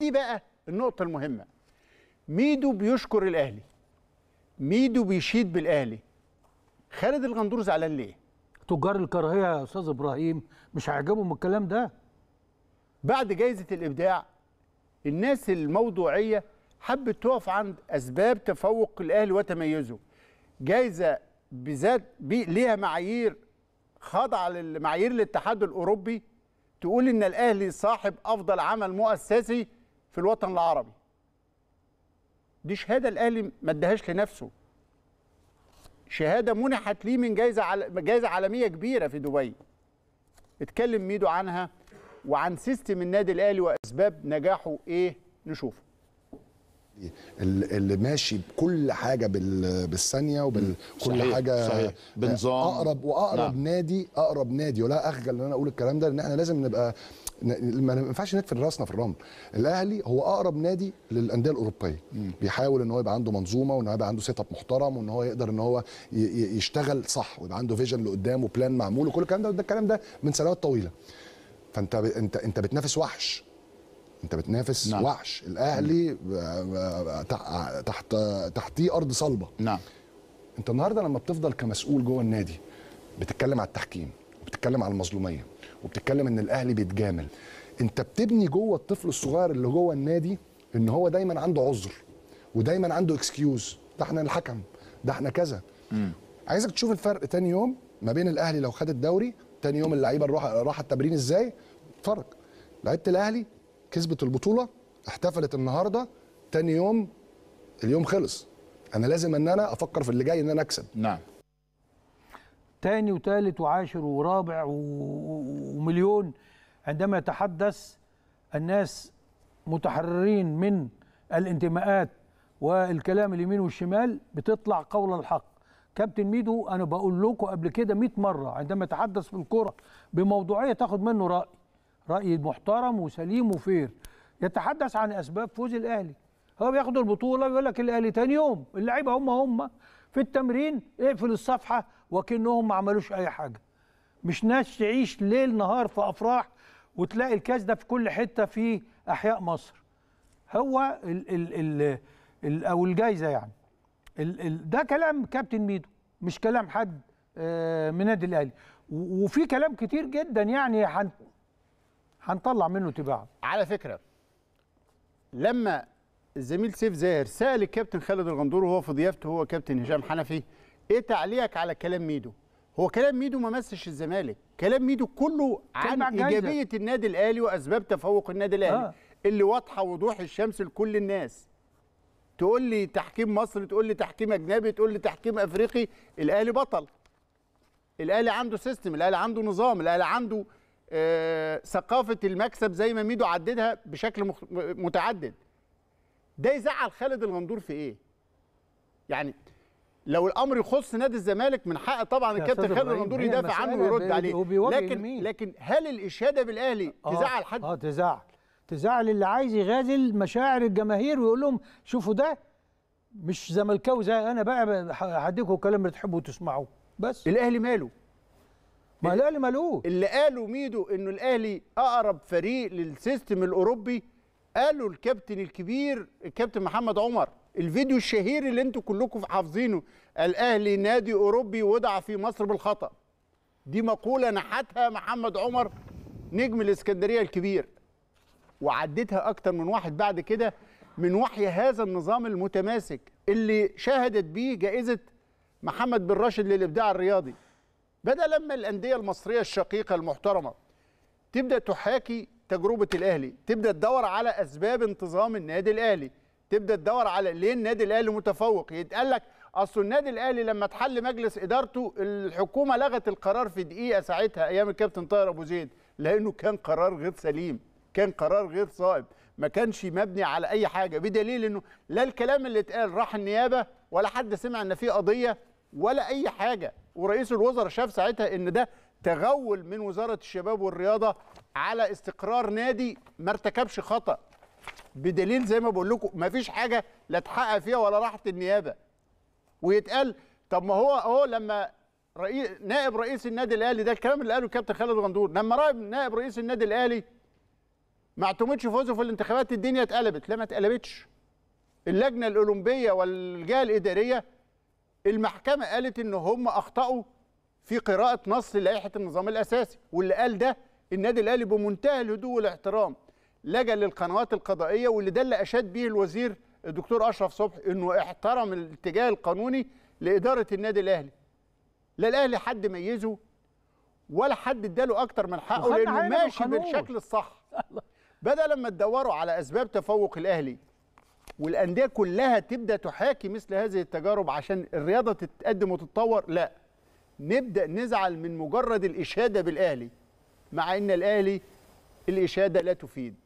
دي بقى النقطة المهمة ميدو بيشكر الأهلي ميدو بيشيد بالأهلي خالد الغندور زعلان ليه؟ تجار الكراهية يا أستاذ إبراهيم مش هيعجبهم الكلام ده بعد جايزة الإبداع الناس الموضوعية حبت تقف عند أسباب تفوق الأهلي وتميزه جايزة بذات ليها معايير خاضعة للمعايير الاتحاد الأوروبي تقول إن الأهلي صاحب أفضل عمل مؤسسي في الوطن العربي دي شهاده الاهلي ما ادهاش لنفسه شهاده منحت ليه من جايزه جايزه عالميه كبيره في دبي اتكلم ميدو عنها وعن سيستم النادي الاهلي واسباب نجاحه ايه نشوفه اللي ماشي بكل حاجه بالثانيه وبكل صحيح حاجه صحيح بنظام اقرب واقرب نعم. نادي اقرب نادي ولا اخجل ان انا اقول الكلام ده لان احنا لازم نبقى ما ينفعش ندفن راسنا في الرمل الاهلي هو اقرب نادي للانديه الاوروبيه مم. بيحاول ان هو يبقى عنده منظومه وان هو يبقى عنده سيت اب محترم وان هو يقدر ان هو يشتغل صح ويبقى عنده فيجن لقدام وبلان معمول وكل الكلام ده ده الكلام ده من سنوات طويله فانت انت انت بتنافس وحش انت بتنافس نعم. وحش الاهلي تحت تحتيه ارض صلبه نعم انت النهارده لما بتفضل كمسؤول جوه النادي بتتكلم على التحكيم وبتتكلم على المظلوميه وبتتكلم ان الاهلي بيتجامل انت بتبني جوه الطفل الصغير اللي جوه النادي ان هو دايما عنده عذر ودايما عنده اكسكيوز ده احنا الحكم ده احنا كذا مم. عايزك تشوف الفرق تاني يوم ما بين الاهلي لو خد الدوري تاني يوم اللعيبه راحت التمرين ازاي اتفرج لعيبه الاهلي كسبت البطوله احتفلت النهارده تاني يوم اليوم خلص انا لازم ان انا افكر في اللي جاي ان انا اكسب نعم تاني وتالت وعاشر ورابع ومليون عندما يتحدث الناس متحررين من الانتماءات والكلام اليمين والشمال بتطلع قول الحق كابتن ميدو انا بقول لكم قبل كده 100 مره عندما يتحدث في الكره بموضوعيه تاخد منه راي راي محترم وسليم وفير يتحدث عن اسباب فوز الاهلي هو بياخد البطوله ويقول لك الاهلي تاني يوم اللعيبه هم هم في التمرين اقفل الصفحه وكانهم ما عملوش اي حاجه مش ناس تعيش ليل نهار في افراح وتلاقي الكاس ده في كل حته في احياء مصر هو ال ال ال ال او الجايزه يعني ال ال ده كلام كابتن ميدو مش كلام حد آه، من نادي الاهلي وفي كلام كتير جدا يعني هنطلع منه تباعه على فكره لما الزميل سيف زاهر سال الكابتن خالد الغندور وهو في ضيافته هو كابتن هشام حنفي ايه تعليقك على كلام ميدو هو كلام ميدو ما مسش الزمالك كلام ميدو كله عن ايجابيه النادي الاهلي واسباب تفوق النادي الاهلي آه. اللي واضحه وضوح الشمس لكل الناس تقول لي تحكيم مصري تقول لي تحكيم اجنبي تقول لي تحكيم افريقي الاهلي بطل الاهلي عنده سيستم الاهلي عنده نظام الاهلي عنده آه ثقافه المكسب زي ما ميدو عددها بشكل متعدد ده يزعل خالد الغندور في ايه؟ يعني لو الامر يخص نادي الزمالك من حق طبعا الكابتن خالد الغندور يدافع عنه ويرد عليه لكن مين؟ لكن هل الاشاده بالاهلي آه تزعل حد؟ اه تزعل تزعل اللي عايز يغازل مشاعر الجماهير ويقول لهم شوفوا ده مش زملكاوي زي انا بقى هديكم الكلام اللي تحبوا تسمعوه بس الاهلي ماله؟ ما الاهلي مالوش اللي قالوا ميدو انه الاهلي اقرب فريق للسيستم الاوروبي قالوا الكابتن الكبير الكابتن محمد عمر الفيديو الشهير اللي انتوا كلكم حافظينه الاهلي نادي اوروبي وضع في مصر بالخطا دي مقوله نحتها محمد عمر نجم الاسكندريه الكبير وعدتها اكتر من واحد بعد كده من وحي هذا النظام المتماسك اللي شهدت بيه جائزه محمد بن راشد للابداع الرياضي بدا لما الانديه المصريه الشقيقه المحترمه تبدا تحاكي تجربه الاهلي تبدا تدور على اسباب انتظام النادي الاهلي تبدا تدور على ليه النادي الاهلي متفوق يتقال لك اصل النادي الاهلي لما اتحل مجلس ادارته الحكومه لغت القرار في دقيقه ساعتها ايام الكابتن طاهر ابو زيد لانه كان قرار غير سليم كان قرار غير صائب ما كانش مبني على اي حاجه بدليل انه لا الكلام اللي اتقال راح النيابه ولا حد سمع ان في قضيه ولا اي حاجه ورئيس الوزراء شاف ساعتها ان ده تغول من وزاره الشباب والرياضه على استقرار نادي ما ارتكبش خطا بدليل زي ما بقول لكم ما فيش حاجه لا اتحقق فيها ولا راحت النيابه ويتقال طب ما هو اهو لما رئيس نائب رئيس النادي الاهلي ده الكلام اللي قاله الكابتن خالد غندور لما رأي نائب رئيس النادي الاهلي ما اعتمدش فوزه في الانتخابات الدنيا اتقلبت لا ما اتقلبتش اللجنه الاولمبيه والجهه الاداريه المحكمه قالت ان هم اخطاوا في قراءه نص لائحه النظام الاساسي واللي قال ده النادي الاهلي بمنتهى الهدوء والاحترام لجا للقنوات القضائيه واللي ده اللي اشاد به الوزير الدكتور اشرف صبحي انه احترم الاتجاه القانوني لاداره النادي الاهلي لا الاهلي حد ميزه ولا حد اداله اكتر من حقه لانه ماشي القانون. بالشكل الصح بدا لما تدوروا على اسباب تفوق الاهلي والانديه كلها تبدا تحاكي مثل هذه التجارب عشان الرياضه تتقدم وتتطور لا نبدا نزعل من مجرد الاشاده بالاهلي مع ان الاهلي الاشاده لا تفيد